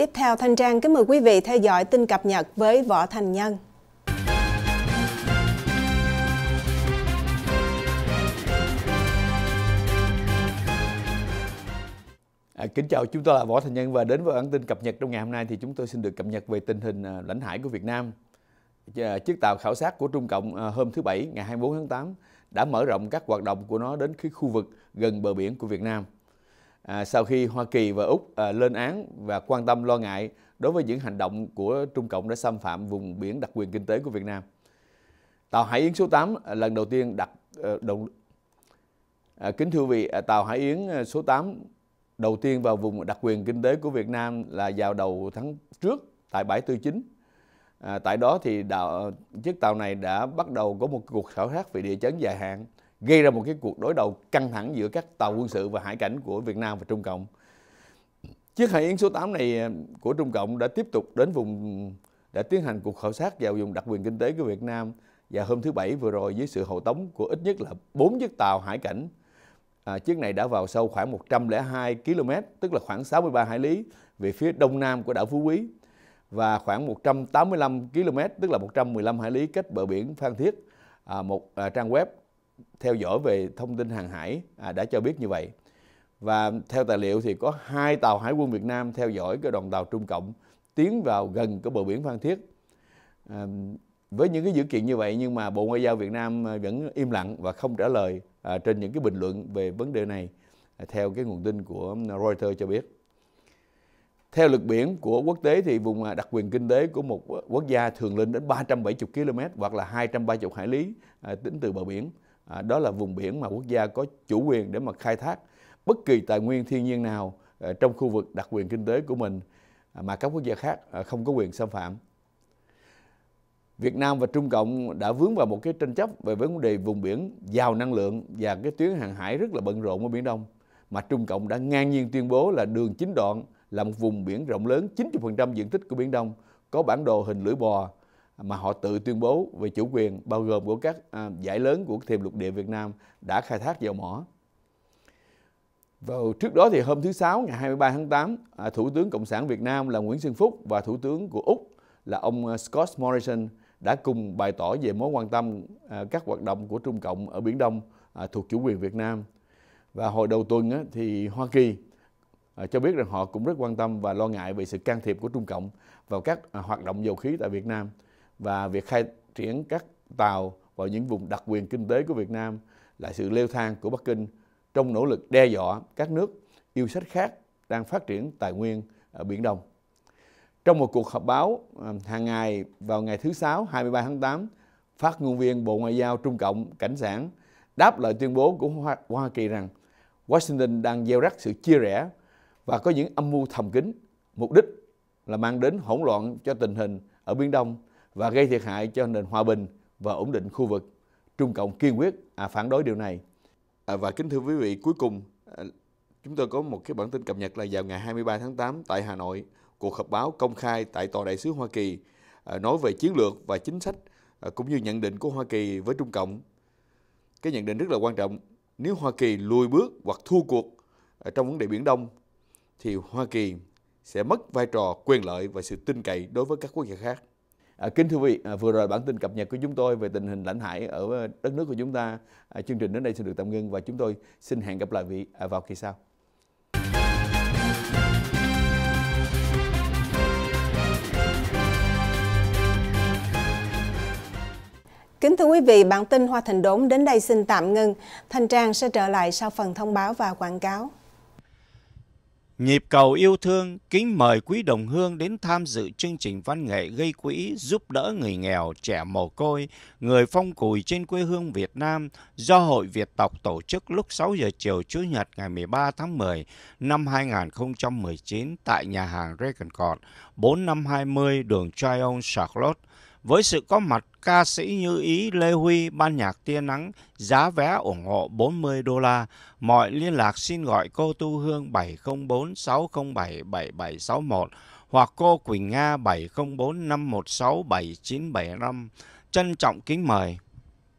Tiếp theo, Thanh Trang kính mời quý vị theo dõi tin cập nhật với Võ Thành Nhân. À, kính chào, chúng tôi là Võ Thành Nhân và đến với bản tin cập nhật trong ngày hôm nay thì chúng tôi xin được cập nhật về tình hình à, lãnh hải của Việt Nam. Dạ, chiếc tàu khảo sát của Trung Cộng à, hôm thứ Bảy ngày 24 tháng 8 đã mở rộng các hoạt động của nó đến cái khu vực gần bờ biển của Việt Nam à, sau khi Hoa Kỳ và Úc à, lên án và quan tâm lo ngại đối với những hành động của Trung Cộng đã xâm phạm vùng biển đặc quyền kinh tế của Việt Nam. Tàu Hải Yến số 8 à, lần đầu tiên đặt à, đầu, à, kính thưa vị à, tàu Hải Yến số 8 đầu tiên vào vùng đặc quyền kinh tế của Việt Nam là vào đầu tháng trước tại bãi Tư Chính. À, tại đó thì đạo, chiếc tàu này đã bắt đầu có một cuộc khảo sát về địa chấn dài hạn gây ra một cái cuộc đối đầu căng thẳng giữa các tàu quân sự và hải cảnh của Việt Nam và Trung Cộng. Chiếc hải yến số 8 này à, của Trung Cộng đã tiếp tục đến vùng đã tiến hành cuộc khảo sát vào vùng đặc quyền kinh tế của Việt Nam và hôm thứ Bảy vừa rồi dưới sự hộ tống của ít nhất là 4 chiếc tàu hải cảnh. À, chiếc này đã vào sâu khoảng 102 km, tức là khoảng 63 hải lý về phía đông nam của đảo Phú Quý và khoảng 185 km, tức là 115 hải lý cách bờ biển Phan Thiết, à, một à, trang web theo dõi về thông tin hàng hải à, đã cho biết như vậy và theo tài liệu thì có hai tàu hải quân Việt Nam theo dõi cái đoàn tàu Trung Cộng tiến vào gần cái bờ biển Phan Thiết à, với những cái dữ kiện như vậy nhưng mà Bộ Ngoại giao Việt Nam à, vẫn im lặng và không trả lời à, trên những cái bình luận về vấn đề này à, theo cái nguồn tin của Reuters cho biết. Theo luật biển của quốc tế thì vùng à, đặc quyền kinh tế của một quốc gia thường lên đến 370 km hoặc là 230 hải lý à, tính từ bờ biển à, đó là vùng biển mà quốc gia có chủ quyền để mà khai thác bất kỳ tài nguyên thiên nhiên nào à, trong khu vực đặc quyền kinh tế của mình à, mà các quốc gia khác à, không có quyền xâm phạm. Việt Nam và Trung Cộng đã vướng vào một cái tranh chấp về vấn đề vùng biển giàu năng lượng và cái tuyến hàng hải rất là bận rộn ở Biển Đông mà Trung Cộng đã ngang nhiên tuyên bố là đường chính đoạn là một vùng biển rộng lớn 90% diện tích của Biển Đông có bản đồ hình lưỡi bò mà họ tự tuyên bố về chủ quyền bao gồm của các à, giải lớn của thềm lục địa Việt Nam đã khai thác dầu mỏ. Vào trước đó thì hôm thứ Sáu ngày 23 tháng 8, à, Thủ tướng Cộng sản Việt Nam là Nguyễn Xuân Phúc và Thủ tướng của Úc là ông à, Scott Morrison đã cùng bày tỏ về mối quan tâm à, các hoạt động của Trung Cộng ở Biển Đông à, thuộc chủ quyền Việt Nam. Và hồi đầu tuần á, thì Hoa Kỳ à, cho biết rằng họ cũng rất quan tâm và lo ngại về sự can thiệp của Trung Cộng vào các à, hoạt động dầu khí tại Việt Nam và việc khai triển các tàu vào những vùng đặc quyền kinh tế của Việt Nam là sự leo thang của Bắc Kinh trong nỗ lực đe dọa các nước yêu sách khác đang phát triển tài nguyên ở Biển Đông. Trong một cuộc họp báo hàng ngày vào ngày thứ Sáu 23 tháng 8, phát ngôn viên Bộ Ngoại giao Trung Cộng Cảnh Sản đáp lời tuyên bố của Hoa, Hoa Kỳ rằng Washington đang gieo rắc sự chia rẽ và có những âm mưu thầm kín, mục đích là mang đến hỗn loạn cho tình hình ở Biển Đông và gây thiệt hại cho nền hòa bình và ổn định khu vực. Trung Cộng kiên quyết à, phản đối điều này. À, và kính thưa quý vị, cuối cùng à, chúng tôi có một cái bản tin cập nhật là vào ngày 23 tháng 8 tại Hà Nội, cuộc họp báo công khai tại Tòa đại sứ Hoa Kỳ à, nói về chiến lược và chính sách à, cũng như nhận định của Hoa Kỳ với Trung Cộng. Cái nhận định rất là quan trọng. Nếu Hoa Kỳ lùi bước hoặc thua cuộc à, trong vấn đề Biển Đông thì Hoa Kỳ sẽ mất vai trò quyền lợi và sự tin cậy đối với các quốc gia khác. À, kính thưa quý vị, à, vừa rồi bản tin cập nhật của chúng tôi về tình hình lãnh hải ở ờ, đất nước của chúng ta. À, chương trình đến đây xin được tạm ngưng và chúng tôi xin hẹn gặp lại quý vị à, vào kỳ sau. Kính thưa quý vị, bản tin Hoa Thành Đốn đến đây xin tạm ngưng. Thanh Trang sẽ trở lại sau phần thông báo và quảng cáo. Nhịp cầu yêu thương kính mời quý đồng hương đến tham dự chương trình văn nghệ gây quỹ giúp đỡ người nghèo, trẻ mồ côi, người phong cùi trên quê hương Việt Nam do Hội Việt tộc tổ chức lúc 6 giờ chiều Chủ nhật ngày 13 tháng 10 năm 2019 tại nhà hàng Reconcord 4520 đường Tryon Charlotte với sự có mặt ca sĩ Như Ý Lê Huy ban nhạc Tia Nắng giá vé ủng hộ 40 đô la. Mọi liên lạc xin gọi cô Tu Hương 704 607 7761 hoặc cô Quỳnh Nga 704 516 7975. Trân trọng kính mời.